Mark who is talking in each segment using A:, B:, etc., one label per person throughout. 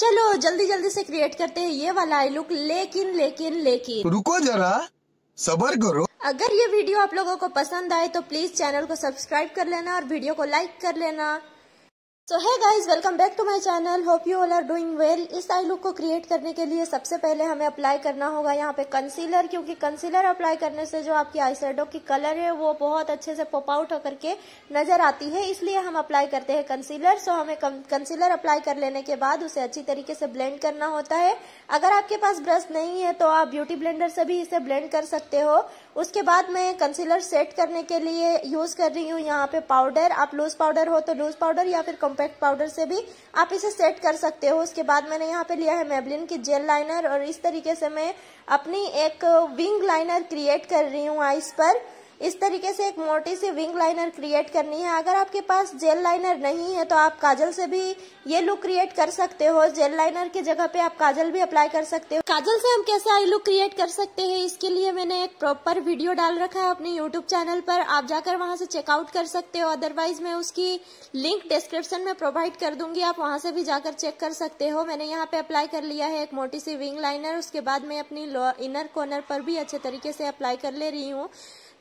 A: चलो जल्दी जल्दी से क्रिएट करते हैं ये वाला आई लुक लेकिन लेकिन लेकिन रुको जरा सबर करो अगर ये वीडियो आप लोगों को पसंद आए तो प्लीज चैनल को सब्सक्राइब कर लेना और वीडियो को लाइक कर लेना so hi guys welcome back to my channel hope you all are doing well इस आई लुक को क्रिएट करने के लिए सबसे पहले हमें अप्लाई करना होगा यहाँ पे कंसीलर क्योंकि कंसीलर अप्लाई करने से जो आपकी आई सेडो की कलर है वो बहुत अच्छे से पॉप आउट होकर के नजर आती है इसलिए हम अप्लाई करते हैं कंसीलर सो हमें कंसीलर अप्लाई कर लेने के बाद उसे अच्छी तरीके से ब्लेंड करना होता है अगर आपके पास ब्रश नहीं है तो आप ब्यूटी ब्लेंडर से भी इसे ब्लेंड कर सकते हो उसके बाद मैं कंसीलर सेट करने के लिए यूज कर रही हूँ यहाँ पे पाउडर आप लूज पाउडर हो तो लूज पाउडर या फिर कॉम्पैक्ट पाउडर से भी आप इसे सेट कर सकते हो उसके बाद मैंने यहाँ पे लिया है मेबलिन की जेल लाइनर और इस तरीके से मैं अपनी एक विंग लाइनर क्रिएट कर रही हूँ आइस पर इस तरीके से एक मोटी सी विंग लाइनर क्रिएट करनी है अगर आपके पास जेल लाइनर नहीं है तो आप काजल से भी ये लुक क्रिएट कर सकते हो जेल लाइनर की जगह पे आप काजल भी अप्लाई कर सकते हो काजल से हम कैसे आई लुक क्रिएट कर सकते हैं इसके लिए मैंने एक प्रॉपर वीडियो डाल रखा है अपने यूट्यूब चैनल पर आप जाकर वहाँ से चेकआउट कर सकते हो अदरवाइज मैं उसकी लिंक डिस्क्रिप्शन में प्रोवाइड कर दूंगी आप वहाँ से भी जाकर चेक कर सकते हो मैंने यहाँ पे अप्लाई कर लिया है एक मोटी सी विंग लाइनर उसके बाद मैं अपनी इनर कॉर्नर पर भी अच्छे तरीके से अप्लाई कर ले रही हूँ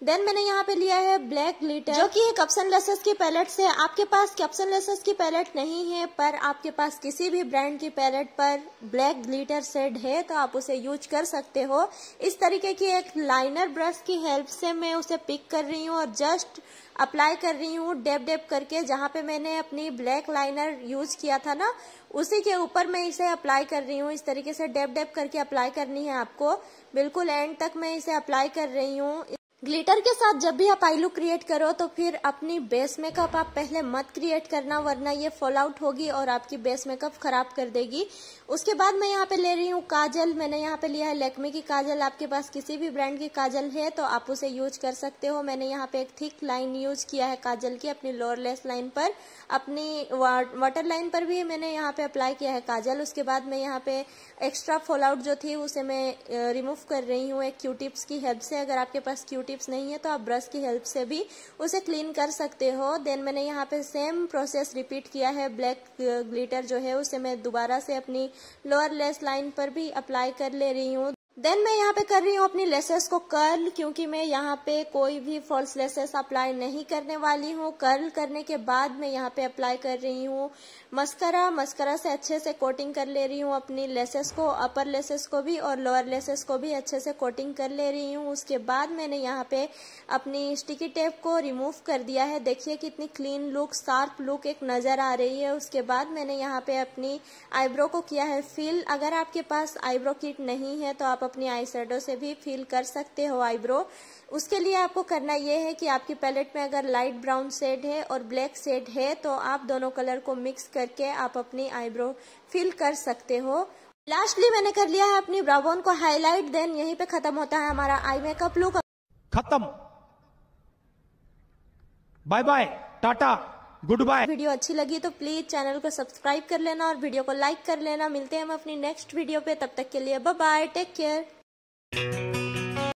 A: देन मैंने यहाँ पे लिया है ब्लैक ग्लिटर जो कि एक कप्सन लेसेस के पैलेट से आपके पास कप्सन लेसेस की पैलेट नहीं है पर आपके पास किसी भी ब्रांड की पैलेट पर ब्लैक ग्लिटर सेड है तो आप उसे यूज कर सकते हो इस तरीके की एक लाइनर ब्रश की हेल्प से मैं उसे पिक कर रही हूँ और जस्ट अप्लाई कर रही हूँ डेप डेप करके जहाँ पे मैंने अपनी ब्लैक लाइनर यूज किया था ना उसी के ऊपर मैं इसे अप्लाई कर रही हूँ इस तरीके से डेप डेप करके अप्लाई करनी है आपको बिल्कुल एंड तक मैं इसे अप्लाई कर रही हूँ ग्लिटर के साथ जब भी आप आई लुक क्रिएट करो तो फिर अपनी बेस मेकअप आप पहले मत क्रिएट करना वरना ये फॉल आउट होगी और आपकी बेस मेकअप खराब कर देगी उसके बाद मैं यहाँ पे ले रही हूँ काजल मैंने यहाँ पे लिया है लेकमी की काजल आपके पास किसी भी ब्रांड की काजल है तो आप उसे यूज कर सकते हो मैंने यहाँ पे एक थिक लाइन यूज किया है काजल की अपनी लोअर लेस लाइन पर अपनी वाटर लाइन पर भी मैंने यहाँ पे अप्लाई किया है काजल उसके बाद मैं यहाँ पे एक्स्ट्रा फॉल आउट जो थी उसे मैं रिमूव कर रही हूँ एक क्यू टिप्स की हेल्प से अगर आपके पास क्यू टिप्स नहीं है तो आप ब्रश की हेल्प से भी उसे क्लीन कर सकते हो देन मैंने यहाँ पे सेम प्रोसेस रिपीट किया है ब्लैक ग्लिटर uh, जो है उसे मैं दोबारा से अपनी लोअर लेस लाइन पर भी अप्लाई कर ले रही हूँ देन मैं यहाँ पे कर रही हूँ अपनी लेसेस को कर्ल क्योंकि मैं यहाँ पे कोई भी फॉल्स लेसेस अप्लाई नहीं करने वाली हूँ कर्ल करने के बाद मैं यहाँ पे अप्लाई कर रही हूँ मस्करा मस्करा से अच्छे से कोटिंग कर ले रही हूँ अपनी लेसेस को अपर लेसेस को भी और लोअर लेसेस को भी अच्छे से कोटिंग कर ले रही हूँ उसके बाद मैंने यहाँ पे अपनी स्टिकी टेप को रिमूव कर दिया है देखिए कितनी क्लीन लुक शार्प लुक एक नज़र आ रही है उसके बाद मैंने यहाँ पे अपनी आईब्रो को किया है फिल अगर आपके पास आईब्रो किट नहीं है तो आप अपनी आई से भी फिल कर सकते हो आईब्रो उसके लिए आपको करना यह है कि आपकी पैलेट में अगर लाइट ब्राउन शेड है और ब्लैक शेड है तो आप दोनों कलर को मिक्स करके आप अपनी आईब्रो फिल कर सकते हो लास्टली मैंने कर लिया है अपनी ब्राउन को हाईलाइट देन यहीं पे खत्म होता है हमारा आई मेकअप लुक खत्म bye bye tata good bye video अच्छी लगी तो प्लीज चैनल को सब्सक्राइब कर लेना और वीडियो को लाइक कर लेना मिलते हैं हम अपनी नेक्स्ट वीडियो पे तब तक के लिए बाय टेक केयर